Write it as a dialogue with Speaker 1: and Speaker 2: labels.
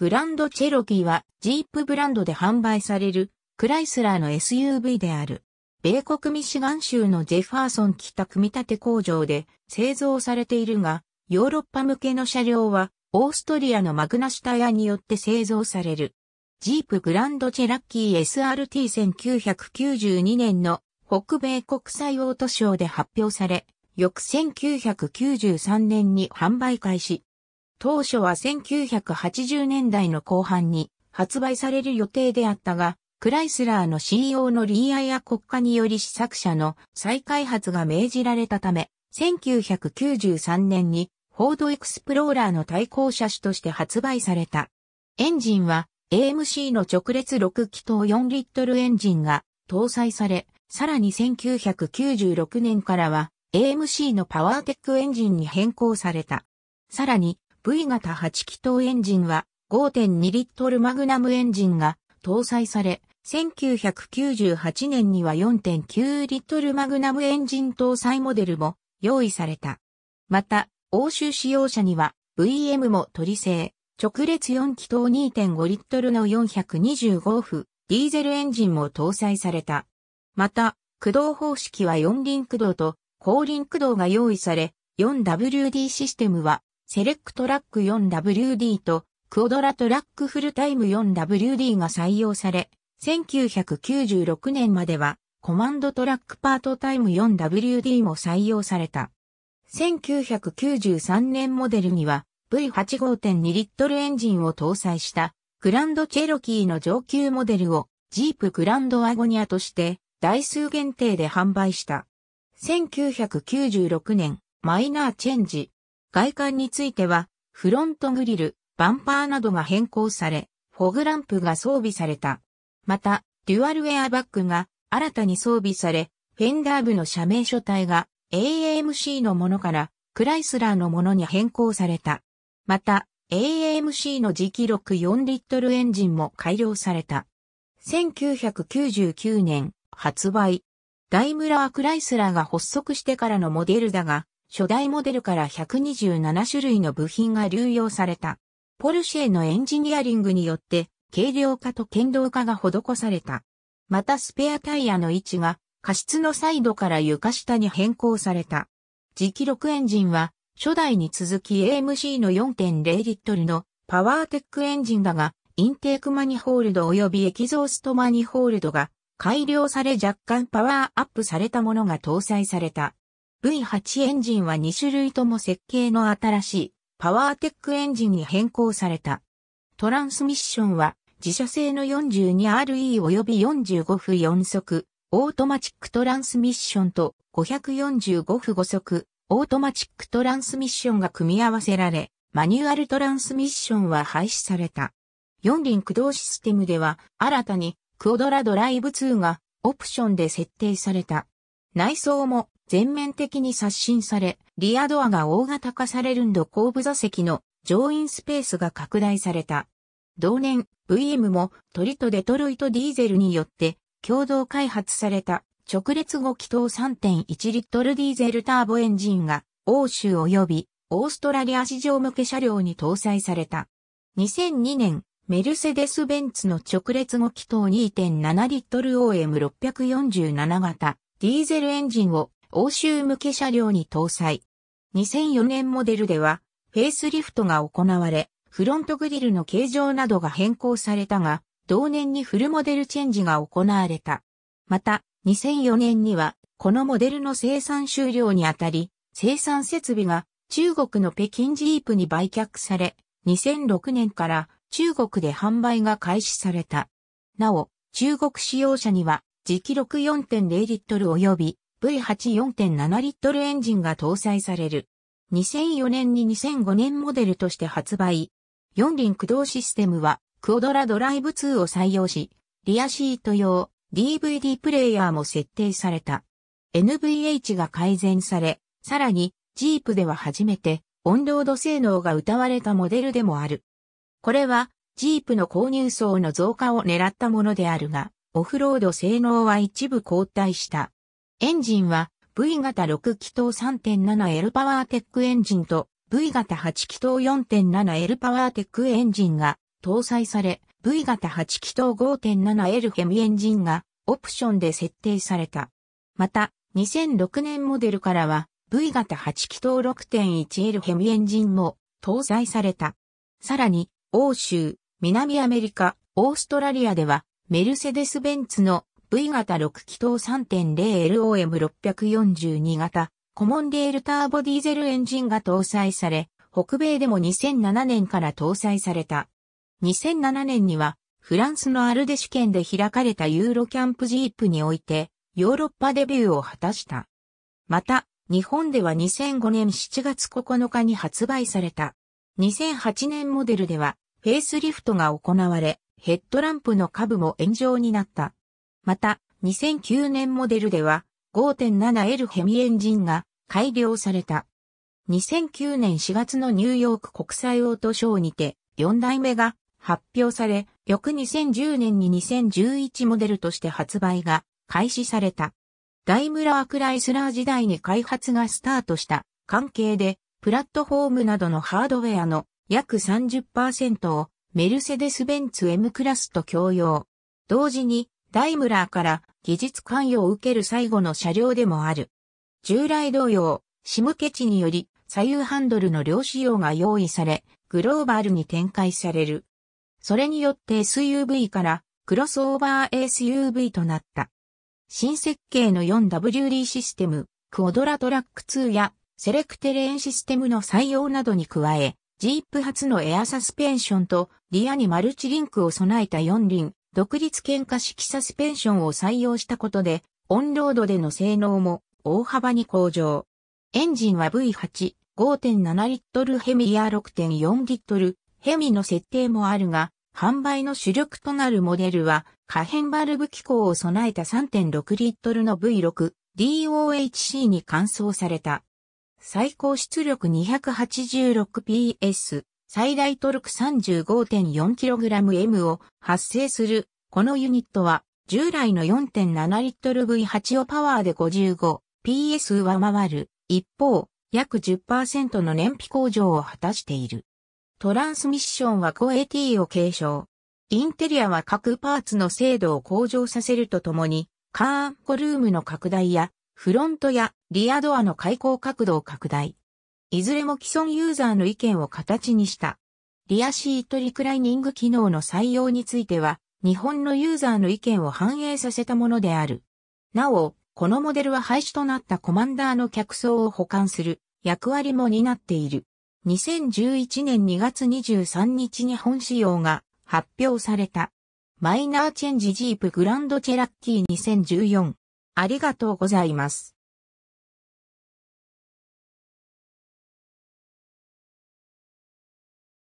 Speaker 1: グランドチェロキーはジープブランドで販売されるクライスラーの SUV である。米国ミシガン州のジェファーソン北組み立て工場で製造されているが、ヨーロッパ向けの車両はオーストリアのマグナシュタヤによって製造される。ジープグランドチェラッキー SRT1992 年の北米国際オートショーで発表され、翌1993年に販売開始。当初は1980年代の後半に発売される予定であったが、クライスラーの CEO のリーアイア国家により試作車の再開発が命じられたため、1993年にフォードエクスプローラーの対抗車種として発売された。エンジンは AMC の直列6気筒4リットルエンジンが搭載され、さらに1996年からは AMC のパワーテックエンジンに変更された。さらに V 型8気筒エンジンは5.2リットルマグナムエンジンが搭載され、1998年には4.9リットルマグナムエンジン搭載モデルも用意された。また、欧州使用者には VM も取り製、直列4気筒2.5リットルの425フ、ディーゼルエンジンも搭載された。また、駆動方式は4輪駆動と後輪駆動が用意され、4WD システムはセレックトラック 4WD とクオドラトラックフルタイム 4WD が採用され、1996年まではコマンドトラックパートタイム 4WD も採用された。1993年モデルには V85.2 リットルエンジンを搭載したグランドチェロキーの上級モデルをジープグランドアゴニアとして台数限定で販売した。1996年マイナーチェンジ外観については、フロントグリル、バンパーなどが変更され、フォグランプが装備された。また、デュアルエアバッグが新たに装備され、フェンダー部の社名書体が AAMC のものからクライスラーのものに変更された。また、AAMC の磁気録4リットルエンジンも改良された。1999年発売。ダイムラー・クライスラーが発足してからのモデルだが、初代モデルから127種類の部品が流用された。ポルシェのエンジニアリングによって軽量化と剣道化が施された。またスペアタイヤの位置が過失のサイドから床下に変更された。磁気録エンジンは初代に続き AMC の4.0リットルのパワーテックエンジンだが、インテークマニホールド及びエキゾーストマニホールドが改良され若干パワーアップされたものが搭載された。V8 エンジンは2種類とも設計の新しいパワーテックエンジンに変更された。トランスミッションは自社製の 42RE 及び45フ4速オートマチックトランスミッションと545フ5速オートマチックトランスミッションが組み合わせられ、マニュアルトランスミッションは廃止された。4輪駆動システムでは新たにクオドラドライブ2がオプションで設定された。内装も全面的に刷新され、リアドアが大型化されるんど後部座席の乗員スペースが拡大された。同年、VM もトリとデトロイトディーゼルによって共同開発された直列5気筒3.1リットルディーゼルターボエンジンが欧州及びオーストラリア市場向け車両に搭載された。2002年、メルセデス・ベンツの直列5気筒2.7リットル OM647 型ディーゼルエンジンを欧州向け車両に搭載。2004年モデルでは、フェイスリフトが行われ、フロントグリルの形状などが変更されたが、同年にフルモデルチェンジが行われた。また、2004年には、このモデルの生産終了にあたり、生産設備が中国の北京ジープに売却され、2006年から中国で販売が開始された。なお、中国使用者には、時期録4.0リットル及び V84.7 リットルエンジンが搭載される。2004年に2005年モデルとして発売。4輪駆動システムは、クオドラドライブ2を採用し、リアシート用 DVD プレイヤーも設定された。NVH が改善され、さらに、ジープでは初めて、オンロード性能が謳われたモデルでもある。これは、ジープの購入層の増加を狙ったものであるが、オフロード性能は一部後退した。エンジンは V 型6気筒 3.7L パワーテックエンジンと V 型8気筒 4.7L パワーテックエンジンが搭載され、V 型8気筒 5.7L ヘミエンジンがオプションで設定された。また、2006年モデルからは V 型8気筒 6.1L ヘミエンジンも搭載された。さらに、欧州、南アメリカ、オーストラリアでは、メルセデス・ベンツの V 型6気筒 3.0LOM642 型、コモンデールターボディーゼルエンジンが搭載され、北米でも2007年から搭載された。2007年には、フランスのアルデシュ県で開かれたユーロキャンプジープにおいて、ヨーロッパデビューを果たした。また、日本では2005年7月9日に発売された。2008年モデルでは、フェイスリフトが行われ、ヘッドランプの下部も炎上になった。また、2009年モデルでは 5.7L ヘミエンジンが改良された。2009年4月のニューヨーク国際オートショーにて4代目が発表され、翌2010年に2011モデルとして発売が開始された。ダイムラークライスラー時代に開発がスタートした関係で、プラットフォームなどのハードウェアの約30%をメルセデス・ベンツ M クラスと共用。同時にダイムラーから技術関与を受ける最後の車両でもある。従来同様、シムケチにより左右ハンドルの両仕様が用意され、グローバルに展開される。それによって SUV からクロスオーバー SUV となった。新設計の 4WD システム、クオドラトラック2やセレクテレーンシステムの採用などに加え、ジープ初のエアサスペンションとリアにマルチリンクを備えた4輪独立喧嘩式サスペンションを採用したことで、オンロードでの性能も大幅に向上。エンジンは V8、5.7リットルヘミや6.4リットルヘミの設定もあるが、販売の主力となるモデルは、可変バルブ機構を備えた3.6リットルの V6、DOHC に換装された。最高出力 286PS、最大トルク 35.4kgM を発生する。このユニットは従来の 4.7L V8 をパワーで 55PS 上回る。一方、約10%の燃費向上を果たしている。トランスミッションは 5AT を継承。インテリアは各パーツの精度を向上させるとともに、カーンコルームの拡大や、フロントやリアドアの開口角度を拡大。いずれも既存ユーザーの意見を形にした。リアシートリクライニング機能の採用については、日本のユーザーの意見を反映させたものである。なお、このモデルは廃止となったコマンダーの客層を保管する役割も担っている。2011年2月23日に本仕様が発表された。マイナーチェンジジープグランドチェラッキー2014。ありがとうございます。